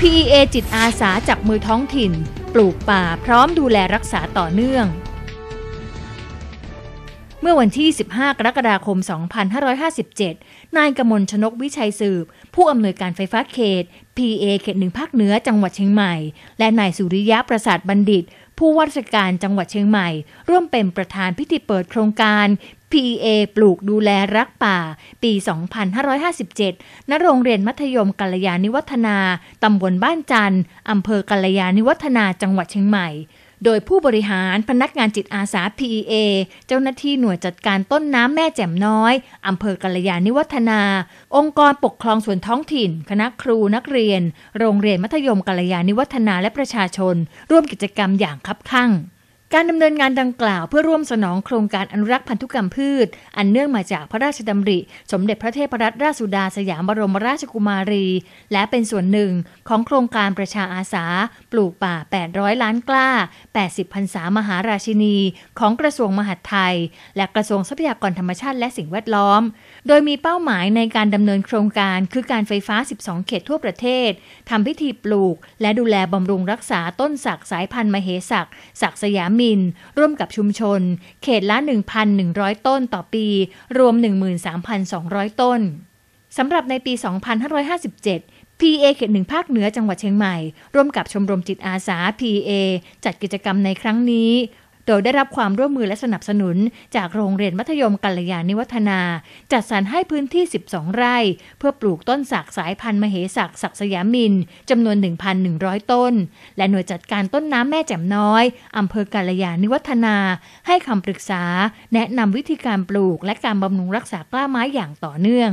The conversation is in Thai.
PEA จิตอาสาจับมือท้องถิ่น ปลูกป่าพร้อมดูแลรักษาต่อเนื่องเมื่อวันที่ 15 กรกฎาคม 2557 นายกมลชนกวิชัยสืบ ผู้อำนวยการไฟฟ้าเขต PA เขตหนึ่งภาคเหนือจังหวัดเชียงใหม่ และนายสุริยะประสาทบัณฑิต ผู้ว่าราชการจังหวัดเชียงใหม่ ร่วมเป็นประธานพิธีเปิดโครงการ p a ปลูกดูแลรักป่า ปี 2557 ณ โรงเรียนมัธยมกัลยาณิวัฒนาตำบลบ้านจันทร์อำเภอกัลยาณิวัฒนาจังหวัดเชียงใหม่โดยผู้บริหารพนักงานจิตอาสา PEA เจ้าหน้าที่หน่วยจัดการต้นน้ำแม่แจ่มน้อยอำเภอกัลยาณิวัฒนา องค์กรปกครองส่วนท้องถิ่น คณะครูนักเรียน โรงเรียนมัธยมกัลยาณิวัฒนาและประชาชน ร่วมกิจกรรมอย่างคับคั่งการดำเนินงานดังกล่าวเพื่อร่วมสนองโครงการอนุรักษ์พันธุกรรมพืช อันเนื่องมาจากพระราชดำริ สมเด็จพระเทพรัตนราชสุดาสยามบรมราชกุมารี และเป็นส่วนหนึ่งของโครงการประชาอาสา ปลูกป่า 800 ล้านกล้า 80พรรษามหาราชินีของกระทรวงมหาดไทยและกระทรวงทรัพยากรธรรมชาติและสิ่งแวดล้อม โดยมีเป้าหมายในการดำเนินโครงการคือการไฟฟ้า 12 เขตทั่วประเทศทำพิธีปลูก และดูแลบำรุงรักษาต้นสักสายพันธุ์มเหสักสักสยามีินร่วมกับชุมชน เขตละ 1,100 ต้นต่อปี รวม 13,200 ต้น สำหรับในปี 2557 PA เขตหนึ่งภาคเหนือจังหวัดเชียงใหม่ ร่วมกับชมรมจิตอาสา PA จัดกิจกรรมในครั้งนี้โดยได้รับความร่วมมือและสนับสนุน จากโรงเรียนมัธยมกัลยาณิวัฒนา จัดสรรให้พื้นที่ 12 ไร่ เพื่อปลูกต้นสักสายพันธุ์มเหสักสักสยามิน จำนวน 1,100 ต้น และหน่วยจัดการต้นน้ำแม่แจ่มน้อย อำเภอกัลยาณิวัฒนา ให้คำปรึกษาแนะนำวิธีการปลูกและการบำรุงรักษากล้าไม้อย่างต่อเนื่อง